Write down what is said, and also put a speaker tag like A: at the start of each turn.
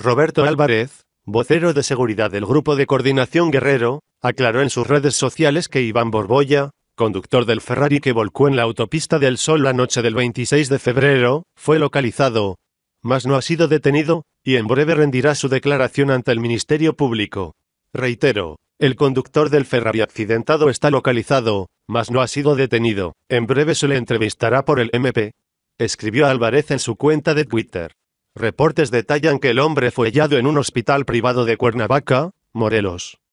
A: Roberto Álvarez, vocero de seguridad del Grupo de Coordinación Guerrero, aclaró en sus redes sociales que Iván Borbolla, conductor del Ferrari que volcó en la autopista del Sol la noche del 26 de febrero, fue localizado, mas no ha sido detenido, y en breve rendirá su declaración ante el Ministerio Público. Reitero, el conductor del Ferrari accidentado está localizado, mas no ha sido detenido. En breve se le entrevistará por el MP, escribió Álvarez en su cuenta de Twitter. Reportes detallan que el hombre fue hallado en un hospital privado de Cuernavaca, Morelos.